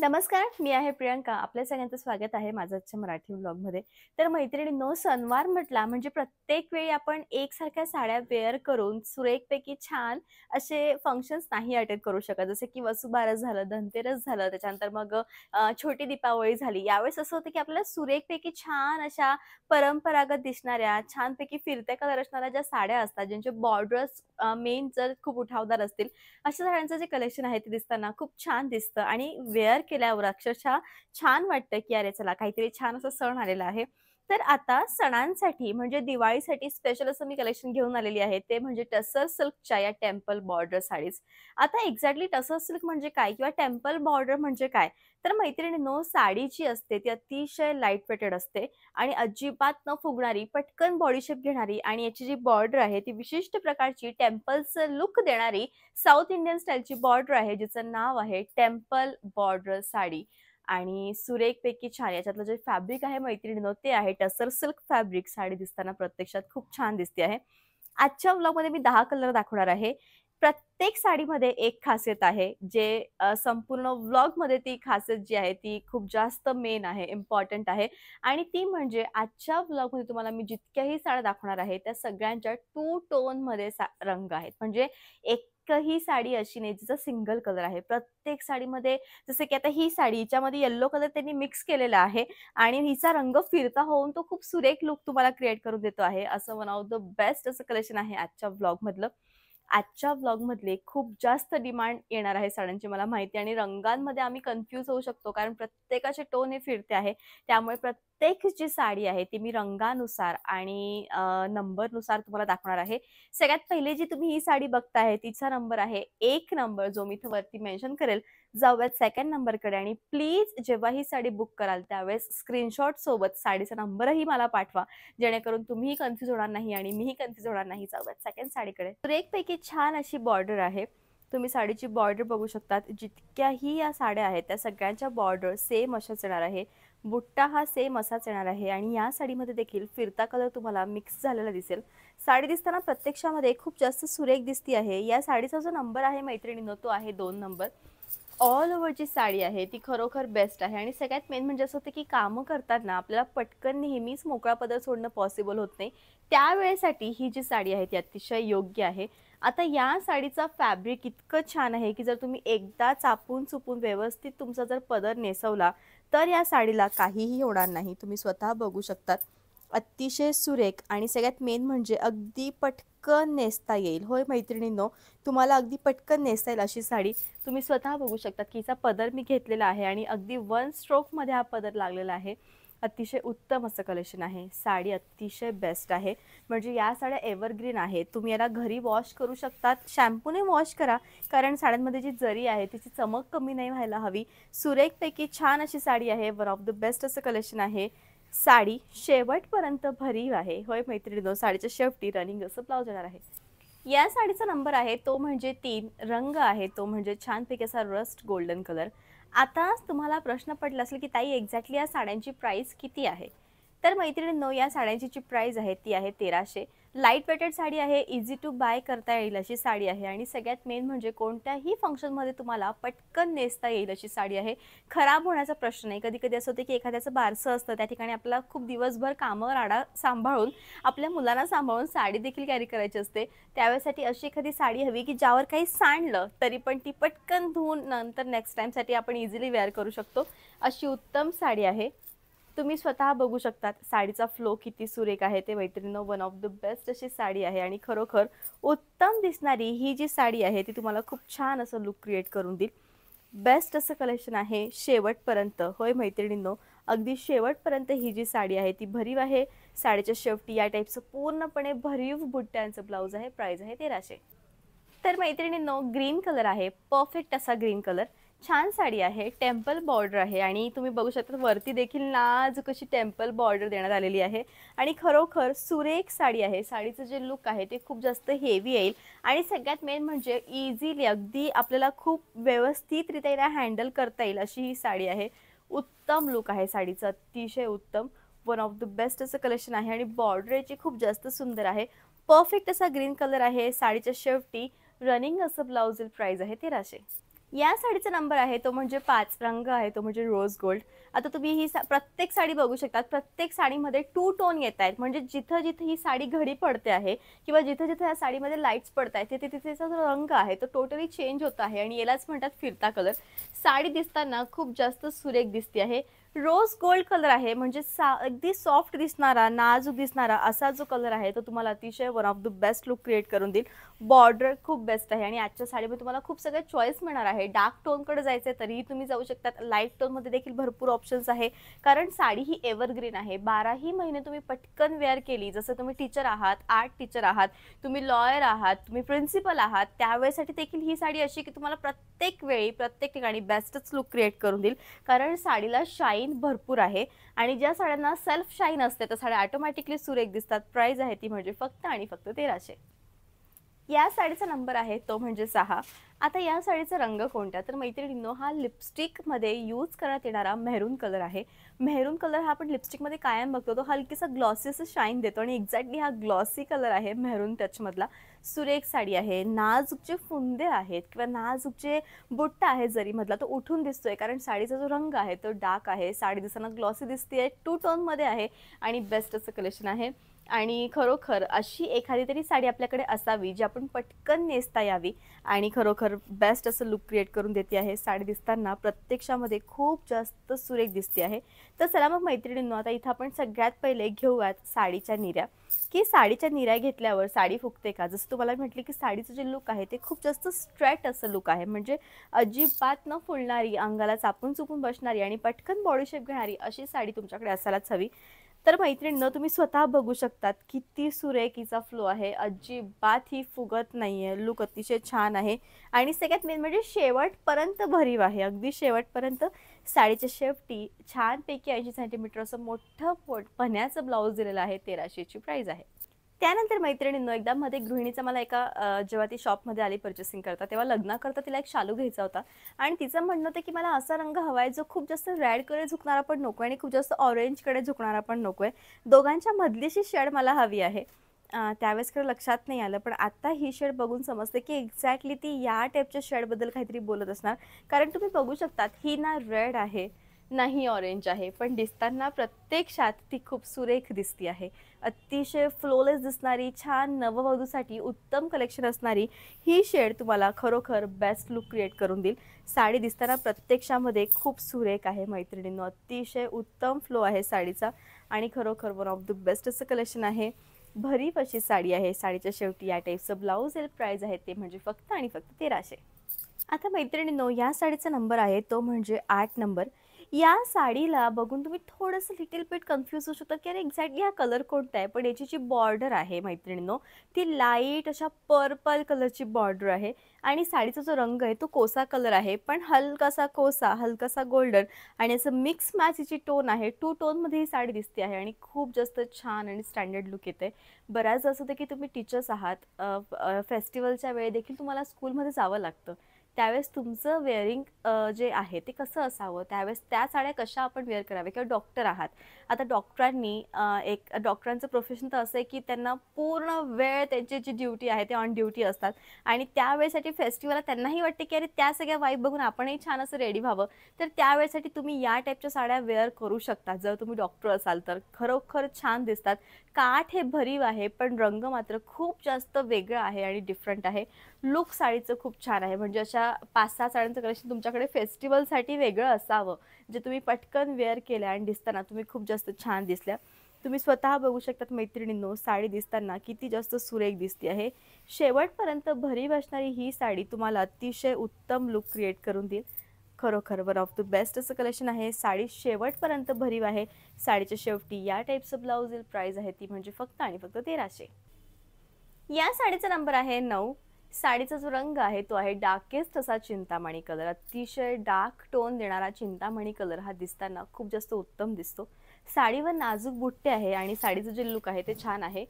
नमस्कार मी आहे प्रियांका आपल्या सगळ्यांचं स्वागत आहे माझ्याच्या मराठी मध्ये तर मैत्रिणी नो सनवार म्हटला म्हणजे प्रत्येक वेळी आपण एकसारख्या साड्या वेअर करून सुरेखपैकी छान असे फंक्शन्स नाही अटेंड करू शकत जसे की वसुबारस झालं धनतेरस झालं त्याच्यानंतर मग छोटी दीपावळी झाली यावेळेस असं होतं की आपल्याला सुरेखपैकी छान अशा परंपरागत दिसणाऱ्या छानपैकी फिरत्या कलर असणाऱ्या ज्या साड्या असतात ज्यांचे बॉर्डर मेन जर खूप उठावदार असतील अशा साड्यांचं जे कलेक्शन आहे ते दिसताना खूप छान दिसतं आणि वेअर केल्यावर अक्षरशः छान वाटतं की अरे चला काहीतरी छान असं सण आलेला आहे तर आता सणांसाठी म्हणजे दिवाळीसाठी स्पेशल असं मी कलेक्शन घेऊन आलेली आहे ते म्हणजे टसर सिल्कच्या या टेम्पल बॉर्डर साडीज आता एक्झॅक्टली टसर सिल्क म्हणजे काय किंवा टेम्पल बॉर्डर म्हणजे काय तर नो साडी जी असते ती अतिशय लाईट वेटेड असते आणि अजिबात न फुगणारी पटकन बॉडी शेप घेणारी आणि याची जी बॉर्डर आहे ती विशिष्ट प्रकारची टेम्पलचं लुक देणारी साऊथ इंडियन स्टाईलची बॉर्डर आहे जिचं नाव आहे टेम्पल बॉर्डर साडी आणि सुरेख पैकी छान याच्यातलं जे फॅब्रिक आहे मैत्रिणीनं ते आहे टसर सिल्क फॅब्रिक साडी दिसताना प्रत्यक्षात खूप छान दिसते आहे आजच्या ब्लॉगमध्ये मी दहा कलर दाखवणार आहे प्रत्येक साडीमध्ये एक खासियत आहे जे संपूर्ण व्लॉगमध्ये ती खासियत जी आहे ती खूप जास्त मेन आहे इम्पॉर्टंट आहे आणि ती म्हणजे आजच्या व्लॉगमध्ये तुम्हाला मी जितक्याही साड्या दाखवणार आहे त्या सगळ्यांच्या टू टोनमध्ये सा रंग आहेत म्हणजे एक ही साडी अशी नाही जिचा सिंगल कलर आहे प्रत्येक साडीमध्ये जसे की आता ही साडी हिच्यामध्ये येल्लो कलर त्यांनी मिक्स केलेला आहे आणि हिचा रंग फिरता होऊन तो खूप सुरेख लुक तुम्हाला क्रिएट करून देतो आहे असं वन ऑफ द बेस्ट असं कलेक्शन आहे आजच्या ब्लॉग मधलं आजच्या ब्लॉगमधले खूप जास्त डिमांड येणार आहे साड्यांची मला माहिती आणि रंगांमध्ये आम्ही कन्फ्यूज होऊ शकतो कारण प्रत्येकाचे टोन हे फिरते आहे त्यामुळे प्रत्येक जी साडी आहे ती मी रंगानुसार आणि नंबरनुसार तुम्हाला दाखवणार आहे सगळ्यात पहिले जी तुम्ही ही साडी बघताय तिचा नंबर आहे एक नंबर जो मी इथं वरती मेन्शन करेल जाऊयात सेकंड नंबरकडे आणि प्लीज जेव्हा ही साडी बुक कराल त्यावेळेस स्क्रीनशॉट सोबत साडीचा नंबरही मला पाठवा जेणेकरून तुम्हीही कन्फ्यूज होणार नाही आणि मीही कन्फ्यूज होणार नाही जाऊयात सेकंड साडीकडे तर एकपैकी छान अशी बॉर्डर आहे तुम्ही साडीची बॉर्डर बघू शकतात जितक्याही या साड्या आहेत त्या सगळ्यांच्या बॉर्डर सेम अशाच येणार आहे बुट्टा हा सेम असाच येणार आहे आणि या साडीमध्ये देखील फिरता कलर तुम्हाला मिक्स झालेला दिसेल साडी दिसताना प्रत्यक्षामध्ये खूप जास्त सुरेख दिसती आहे या साडीचा जो नंबर आहे मैत्रिणीनं तो आहे दोन नंबर ऑल ओव्हर जी साडी आहे ती खरोखर बेस्ट आहे आणि सगळ्यात मेन म्हणजे असं होतं की कामं करताना आपल्याला पटकन नेहमीच मोकळा पदर सोडणं पॉसिबल होत नाही त्यावेळेसाठी ही जी साडी आहे ती अतिशय योग्य आहे आता या साडीचा फॅब्रिक इतकं छान आहे की जर तुम्ही एकदा चापून चुपून व्यवस्थित तुमचा जर पदर नेसवला तर या साडीला काहीही होणार नाही तुम्ही स्वतः बघू शकतात अतिशय सुरेख आणि सगळ्यात मेन म्हणजे अगदी पटकन नेसता येईल होय मैत्रिणींनो तुम्हाला अगदी पटकन नेसता येईल अशी साडी तुम्ही स्वतः बघू शकता की हिचा पदर मी घेतलेला आहे आणि अगदी वन स्ट्रोकमध्ये हा पदर लागलेला आहे अतिशय उत्तम असं कलेक्शन आहे साडी अतिशय बेस्ट आहे म्हणजे या साड्या एव्हरग्रीन आहे तुम्ही याला घरी वॉश करू शकतात शॅम्पूने वॉश करा कारण साड्यांमध्ये जी जरी आहे तिची चमक कमी नाही व्हायला हवी सुरेखपैकी छान अशी साडी आहे वन ऑफ द बेस्ट असं कलेक्शन आहे साडी शेवटपर्यंत भरीव आहे होय मैत्रिणी साडीच्या शेवटी रनिंग असं ब्लाऊज येणार आहे या साडीचा नंबर आहे तो म्हणजे तीन रंग आहे तो म्हणजे छानपैकी असा रस्ट गोल्डन कलर आता तुम्हाला प्रश्न पडला असेल की ताई एक्झॅक्टली या साड्यांची प्राईस किती आहे तर मैत्रिणींनो या साड्यांची जी प्राईज आहे ती आहे तेराशे लाईट वेटेड साडी आहे इझी टू बाय करता येईल अशी साडी आहे आणि सगळ्यात मेन म्हणजे कोणत्याही फंक्शनमध्ये तुम्हाला पटकन नेसता येईल अशी साडी आहे खराब होण्याचा प्रश्न नाही कधी कधी असं होतं की एखाद्याचं बारसं असतं त्या ठिकाणी आपल्याला खूप दिवसभर कामं राडा सांभाळून आपल्या मुलांना सांभाळून साडी देखील कॅरी करायची असते त्यावेळेसाठी अशी एखादी साडी हवी की ज्यावर काही सांडलं तरी पण ती पटकन धुवून नंतर नेक्स्ट टाईमसाठी आपण इझिली वेअर करू शकतो अशी उत्तम साडी आहे तुम्ही स्वतः बघू शकतात साडीचा फ्लो किती सुरेख आहे ते मैत्रिणीनं वन ऑफ द बेस्ट अशी साडी आहे आणि खरोखर उत्तम दिसणारी ही जी साडी आहे ती तुम्हाला खूप छान असं लुक क्रिएट करून देईल बेस्ट असं कलेक्शन आहे शेवटपर्यंत होय मैत्रिणींनो अगदी शेवटपर्यंत ही जी साडी आहे ती भरीव आहे साडीच्या शेवटी या टाईपचं पूर्णपणे भरीव बुट्ट्यांचं ब्लाऊज आहे प्राईज आहे तेराशे तर मैत्रिणींनो ग्रीन कलर आहे परफेक्ट असा ग्रीन कलर छान साडी आहे टेम्पल बॉर्डर आहे आणि तुम्ही बघू शकता वरती देखील नाज कशी टेम्पल बॉर्डर देण्यात आलेली आहे आणि खरोखर सुरेख साडी आहे साडीचं जे लुक आहे ते खूप जास्त हेवी येईल आणि सगळ्यात मेन म्हणजे इझिली अगदी आपल्याला खूप व्यवस्थितरित्या हिला हँडल करता येईल अशी ही साडी आहे उत्तम लुक आहे साडीचं अतिशय उत्तम वन ऑफ द बेस्ट असं कलेक्शन आहे आणि बॉर्डर याची खूप जास्त सुंदर आहे परफेक्ट असा ग्रीन कलर आहे साडीच्या शेवटी रनिंग असं ब्लाउज प्राइस आहे तेराशे या साडीचा नंबर आहे तो म्हणजे पाच रंग आहे तो म्हणजे रोज गोल्ड आता तुम्ही ही सा प्रत्येक साडी बघू शकता प्रत्येक साडीमध्ये टू टोन येत आहेत म्हणजे जिथं जिथं ही साडी घडी पडते आहे किंवा जिथं जिथं या साडीमध्ये लाईट्स पडत आहेत तिथे तिथेचा जो रंग आहे तो टोटली चेंज होत आहे आणि यालाच म्हणतात फिरता कलर साडी दिसताना खूप जास्त सुरेख दिसते आहे रोज गोल्ड कलर आहे म्हणजे सा अगदी सॉफ्ट दिसणारा नाजूक दिसणारा असा जो कलर आहे तो तुम्हाला अतिशय one of the best look create करून देईल बॉर्डर खूप बेस्ट आहे आणि आजच्या साडीमध्ये तुम्हाला खूप सगळे चॉईस मिळणार आहे डार्क टोनकडे जायचं आहे तरीही तुम्ही जाऊ शकता लाईट टोनमध्ये देखील भरपूर ऑप्शन्स आहे कारण साडी ही एव्हरग्रीन आहे बाराही महिने तुम्ही पटकन वेअर केली जसं तुम्ही टीचर आहात आर्ट टीचर आहात तुम्ही लॉयर आहात तुम्ही प्रिन्सिपल आहात त्यावेळेसाठी देखील ही साडी अशी की तुम्हाला प्रत्येक वेळी प्रत्येक ठिकाणी बेस्टच लुक क्रिएट करून देईल कारण साडीला शाईन शाईन भरपूर आहे आणि ज्या साड्यांना सेल्फ शाईन असते त्या साड्या ऑटोमॅटिकली सुरेख दिसतात प्राईज आहे ती म्हणजे फक्त आणि फक्त तेराशे या साडीचा नंबर आहे तो म्हणजे सहा आता या साडीचा रंग कोणता तर मैत्रिणींनो हा लिपस्टिकमध्ये यूज करण्यात येणारा मेहरून कलर आहे मेहरून कलर हा आपण लिपस्टिकमध्ये कायम बघतो तो हलकीसा ग्लॉसी असं शाईन देतो आणि एक्झॅक्टली हा ग्लॉसी कलर आहे मेहरून टचमधला सुरेख साडी आहे नाजूक जे फुंदे आहेत किंवा नाजूक जे बुट्ट आहे जरीमधला तो उठून दिसतोय कारण साडीचा जो रंग आहे तो डार्क आहे साडी दिसताना ग्लॉसी दिसते आहे टू टोनमध्ये आहे आणि बेस्ट असं कलेक्शन आहे आणि खरोखर अशी एखादी तरी साडी आपल्याकडे असावी जी आपण पटकन नेसता यावी आणि खरोखर बेस्ट असं लुक क्रिएट करून देते आहे साडी दिसताना प्रत्यक्षामध्ये खूप जास्त सुरेख दिसते आहे तर चला मग मैत्रिणींनो आता इथं आपण सगळ्यात पहिले घेऊयात साडीच्या निऱ्या की साडीच्या निऱ्या घेतल्यावर साडी फुकते का जसं तुम्हाला म्हटलं की साडीचं जे लुक आहे ते खूप जास्त स्ट्रेट असं लुक आहे म्हणजे अजिबात न फुलणारी अंगाला चापून चुपून बसणारी आणि पटकन बॉडी शेप घेणारी अशी साडी तुमच्याकडे असायलाच हवी तर मैत्रिणीनं तुम्ही स्वतः बघू शकतात किती सुरेखीचा फ्लो आहे अजिबात ही फुगत नाही आहे लुक अतिशय छान आहे आणि सगळ्यात मेन म्हणजे शेवटपर्यंत भरीव आहे अगदी शेवटपर्यंत साडीच्या शेवटी छानपैकी ऐंशी सेंटीमीटर असं मोठं पोट पन्याचं ब्लाऊज दिलेलं आहे तेराशेची प्राईज आहे त्यानंतर मैत्रिणींनो एकदा मध्ये गृहिणीचा मला एका जेव्हा ती शॉपमध्ये आली पर्चेसिंग करता तेव्हा लग्नाकरता तिला एक शालू घ्यायचा होता आणि तिचं म्हणणं होतं की मला असा रंग हवा आहे जो खूप जास्त रेडकडे झुकणारा पण नको आहे आणि खूप जास्त ऑरेंजकडे झुकणारा पण नको आहे दोघांच्या मधलीशी शेड मला हवी आहे त्यावेळेस खरं लक्षात नाही आलं पण आत्ता ही शेड बघून समजते की एक्झॅक्टली ती या टाईपच्या शेडबद्दल काहीतरी बोलत असणार कारण तुम्ही बघू शकतात ही ना रेड आहे नाही ऑरेंज आहे पण दिसताना प्रत्यक्षात ती खूप सुरेख दिसती आहे अतिशय फ्लोलेस दिसणारी छान नववधूसाठी उत्तम कलेक्शन असणारी ही शेड तुम्हाला खरोखर बेस्ट लुक क्रिएट करून देईल साडी दिसताना प्रत्यक्षामध्ये खूप सुरेख आहे मैत्रिणींनो अतिशय उत्तम फ्लो आहे साडीचा आणि खरोखर वन ऑफ द बेस्ट असं कलेक्शन आहे भरीफ अशी साडी आहे साडीच्या शेवटी या टाईपचं ब्लाऊज हेल्प प्राईज आहे ते म्हणजे फक्त आणि फक्त तेराशे आता मैत्रिणींनो या साडीचा नंबर आहे तो म्हणजे आठ नंबर या साडीला बघून तुम्ही थोडंसं लिटिल बिट कन्फ्यूज होऊ शकता की अरे एक्झॅक्टली हा कलर कोणता आहे पण याची जी बॉर्डर आहे मैत्रिणींनो ती लाईट अशा पर्पल कलरची बॉर्डर आहे आणि साडीचा जो रंग आहे तो कोसा कलर आहे पण हलकासा कोसा हलकासा गोल्डन आणि असं मिक्स मॅच हिची टोन आहे टू टोनमध्ये ही साडी दिसते आहे आणि खूप जास्त छान आणि स्टँडर्ड लुक येते बऱ्याचदा असं होतं की तुम्ही टीचर्स आहात फेस्टिवलच्या वेळेदेखील तुम्हाला स्कूलमध्ये जावं लागतं त्यावेळेस तुमचं वेअरिंग जे आहे ते कसं असावं त्यावेळेस त्या साड्या कशा आपण वेअर कराव्या किंवा डॉक्टर आहात आता डॉक्टरांनी एक डॉक्टरांचं प्रोफेशन तर असं आहे की त्यांना पूर्ण वेळ त्यांची जी ड्युटी आहे ते ऑन ड्युटी असतात आणि त्यावेळेसाठी फेस्टिवलला त्यांनाही वाटते की अरे त्या सगळ्या वाईब बघून आपणही छान असं रेडी व्हावं तर त्यावेळेसाठी तुम्ही या टाईपच्या साड्या वेअर करू शकता जर तुम्ही डॉक्टर असाल तर खरोखर छान दिसतात काठ हे भरीव आहे पण रंग मात्र खूप जास्त वेगळा आहे आणि डिफरंट आहे लुक साडीचं खूप छान आहे म्हणजे अशा पाच सहा साड्यांचं कलेक्शन तुमच्याकडे फेस्टिवलसाठी वेगळं असावं जे तुम्ही पटकन वेअर केल्या आणि दिसताना तुम्ही खूप जास्त छान दिसल्या तुम्ही स्वतः बघू शकतात मैत्रिणींनो साडी दिसताना किती जास्त सुरेख दिसते आहे शेवटपर्यंत भरीव असणारी ही साडी तुम्हाला अतिशय उत्तम लुक क्रिएट करून देईल खरोखर वन ऑफ द बेस्ट असं कलेक्शन आहे साडी शेवटपर्यंत भरीव आहे साडीच्या शेवटी या टाईपचं ब्लाऊज प्राईज आहे ती म्हणजे फक्त आणि फक्त तेराशे या साडीचा नंबर आहे नऊ साडीचा जो रंग आहे तो आहे डार्केस्ट असा चिंतामणी कलर अतिशय डार्क टोन देणारा चिंतामणी कलर हा दिसताना खूप जास्त उत्तम दिसतो साडीवर नाजूक बुट्टे आहे आणि साडीचं जे लुक आहे ते छान आहे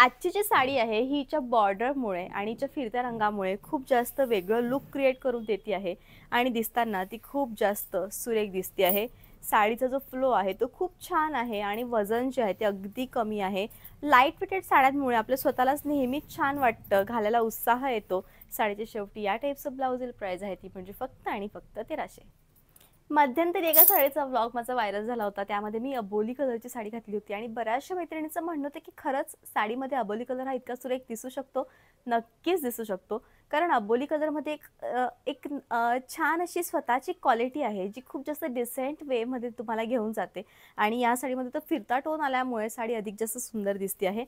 आजची जी साडी आहे ही हिच्या बॉर्डरमुळे आणि हिच्या फिरत्या रंगामुळे खूप जास्त वेगळं लुक क्रिएट करून देते आहे आणि दिसताना ती खूप जास्त सुरेख दिसते आहे साडीचा जो फ्लो आहे तो खूप छान आहे आणि वजन जे आहे ते अगदी कमी आहे लाईट वेटेड साड्यांमुळे आपल्या स्वतःलाच नेहमीच छान वाटतं घालायला उत्साह येतो साडीच्या शेवटी या टाईपचं ब्लाउजल प्राईज आहे ती म्हणजे फक्त आणि फक्त तेराशे मध्यंतरी एका साडीचा ब्लॉग माझा व्हायरल झाला होता त्यामध्ये मी अबोली कलरची साडी घातली होती आणि बऱ्याचशा मैत्रिणीचं म्हणणं होतं की खरंच साडीमध्ये अबोली कलर हा इतका सुरेख दिसू शकतो नक्कीच दिसू शकतो कारण अबोली कलरमध्ये एक एक छान अशी स्वतःची क्वालिटी आहे जी खूप जास्त डिसेंट वेमध्ये तुम्हाला घेऊन जाते आणि या साडीमध्ये तर फिरता टोन आल्यामुळे साडी अधिक जास्त सुंदर दिसते आहे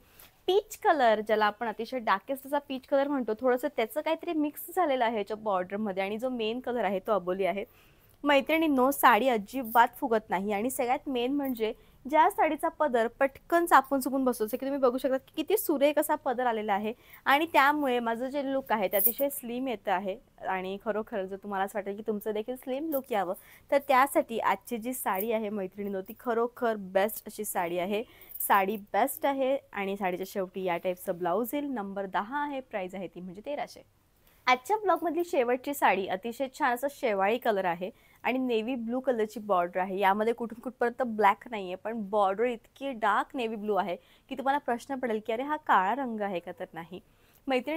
पीच कलर ज्याला आपण अतिशय डार्केस्ट पीच कलर म्हणतो थोडंसं त्याचं काहीतरी मिक्स झालेलं आहे याच्या बॉर्डरमध्ये आणि जो मेन कलर आहे तो अबोली आहे मैत्रिणींनो साडी अजिबात फुगत नाही आणि सगळ्यात मेन म्हणजे ज्या साडीचा पदर पटकन चापून चुपून बसतो जसं की तुम्ही बघू शकता की किती सुरेख असा पदर आलेला आहे आणि त्यामुळे माझं जे लुक आहे ते अतिशय स्लिम येतं आहे आणि खरोखर जर तुम्हाला असं वाटेल की तुमचं देखील स्लिम लुक यावं तर त्यासाठी आजची जी साडी आहे मैत्रिणीनो ती खरोखर बेस्ट अशी साडी आहे साडी बेस्ट आहे आणि साडीच्या शेवटी या टाईपचं ब्लाऊज येईल नंबर दहा आहे प्राईज आहे ती म्हणजे तेराशे आजच्या ब्लॉगमधली शेवटची साडी अतिशय छान असं शेवाळी कलर आहे आणि नेव्ही ब्लू कलरची बॉर्डर आहे यामध्ये कुठून कुठपर्यंत ब्लॅक नाही आहे पण बॉर्डर इतकी डार्क नेव्ही ब्लू आहे की तुम्हाला प्रश्न पडेल की अरे हा काळा रंग आहे का तर नाही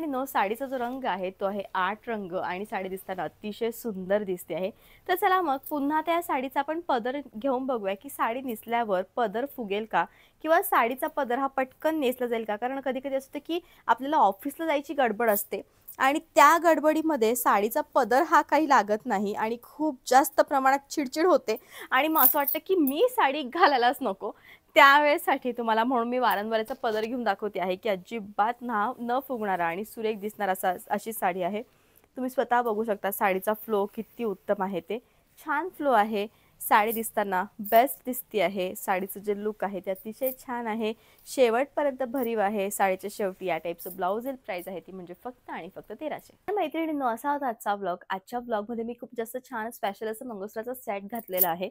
नो साडीचा जो रंग आहे तो आहे आठ रंग आणि साडी दिसताना अतिशय सुंदर दिसते आहे तर चला मग पुन्हा त्या साडीचा आपण पदर घेऊन बघूया की साडी नेसल्यावर पदर फुगेल का किंवा साडीचा पदर हा पटकन नेसला जाईल का कारण कधी कधी असतं की आपल्याला ऑफिसला जायची गडबड असते आणि त्या गडबडीमध्ये साडीचा पदर हा काही लागत नाही आणि खूप जास्त प्रमाणात चिडचिड होते आणि मग असं वाटतं की मी साडी घालायलाच नको त्यावेळेसाठी तुम्हाला म्हणून मी वारंवारचा पदर घेऊन दाखवते आहे की अजिबात ना न फुगणारा आणि सुरेख दिसणारा असा अशी साडी आहे तुम्ही स्वतः बघू शकता साडीचा फ्लो किती उत्तम आहे ते छान फ्लो आहे साडी दिसताना बेस्ट दिसती आहे साडीचं जे लुक आहे ते अतिशय छान आहे शेवटपर्यंत भरीव आहे साडीच्या शेवटी या टाईपचं ब्लाऊज प्राइस आहे ती म्हणजे फक्त आणि फक्त तेराशे मैत्रिणींनो असा होता आजचा ब्लॉग आजच्या मध्ये मी खूप जास्त छान स्पेशल असं मंगळसूत्राचा सेट घातलेला आहे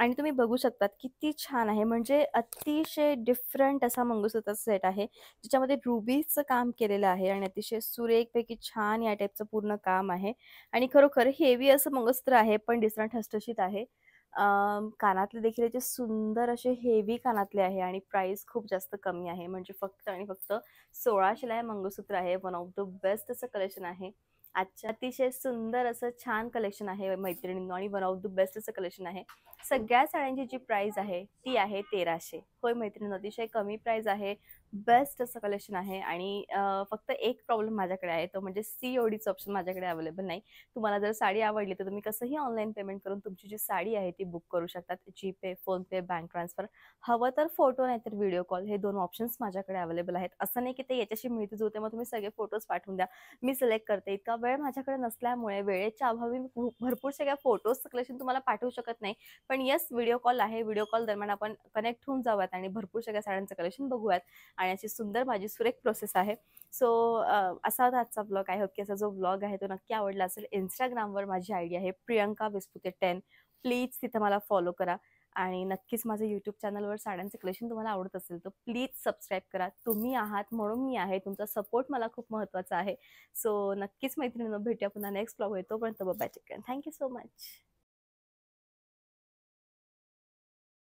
आणि तुम्ही बघू शकतात किती छान आहे म्हणजे अतिशय डिफरंट असा मंगळसूत्राचा सेट आहे ज्याच्यामध्ये रुबीचं काम केलेलं आहे आणि अतिशय सुरेखपैकी छान या टाईपचं पूर्ण काम आहे आणि खरोखर हेवी असं मंगळसूत्र आहे पण डिसरंट ठसठशीत आहे कानातले देखील याचे सुंदर असे हेवी कानातले आहे आणि प्राइस खूप जास्त कमी आहे म्हणजे फक्त आणि फक्त सोळाशेला हे मंगळसूत्र आहे वन ऑफ द बेस्ट असं कलेक्शन आहे आजच्या अतिशय सुंदर असं छान कलेक्शन आहे मैत्रिणींनो आणि वन ऑफ द बेस्ट असं कलेक्शन आहे सगळ्या साड्यांची जी प्राइस आहे ती आहे तेराशे होय मैत्रिणींनो अतिशय कमी प्राईस आहे बेस्ट असं कलेक्शन आहे आणि फक्त एक प्रॉब्लेम माझ्याकडे आहे तो म्हणजे सी ओडीचं ऑप्शन माझ्याकडे अवेलेबल नाही तुम्हाला जर साडी आवडली तर तुम्ही कसंही ऑनलाईन पेमेंट करून तुमची जी साडी आहे ती बुक करू शकतात जीपे फोनपे बँक ट्रान्सफर हवं तर फोटो नाही तर व्हिडिओ कॉल हे दोन ऑप्शन्स माझ्याकडे अवेलेबल आहेत असं नाही की ते याच्याशी मिळते होते मग तुम्ही सगळे फोटोज पाठवून द्या मी सिलेक्ट करते इतका वेळ माझ्याकडे नसल्यामुळे वेळेच्या अभावी मी भरपूर सगळ्या फोटोजचं कलेक्शन तुम्हाला पाठवू शकत नाही पण येस व्हिडिओ कॉल आहे व्हिडिओ कॉल दरम्यान आपण कनेक्ट होऊन जाऊयात आणि भरपूर सगळ्या साड्यांचं कलेक्शन बघूयात आणि अशी सुंदर माझी सुरेख प्रोसेस आहे सो असा होता आजचा ब्लॉग आय होप की असा जो ब्लॉग आहे तो नक्की आवडला असेल इंस्टाग्रामवर माझी आयडी आहे प्रियंका विस्पुते टेन प्लीज तिथं मला फॉलो करा आणि नक्कीच माझं यूट्यूब चॅनलवर साड्यांचं कलेक्शन तुम्हाला आवडत असेल तर प्लीज सबस्क्राईब करा तुम्ही आहात म्हणून मी आहे तुमचा सपोर्ट मला खूप महत्त्वाचा आहे सो नक्कीच मैत्रिणीनं भेटूया पुन्हा नेक्स्ट ब्लॉग होईल तोपर्यंत बघा चिकन थँक्यू सो मच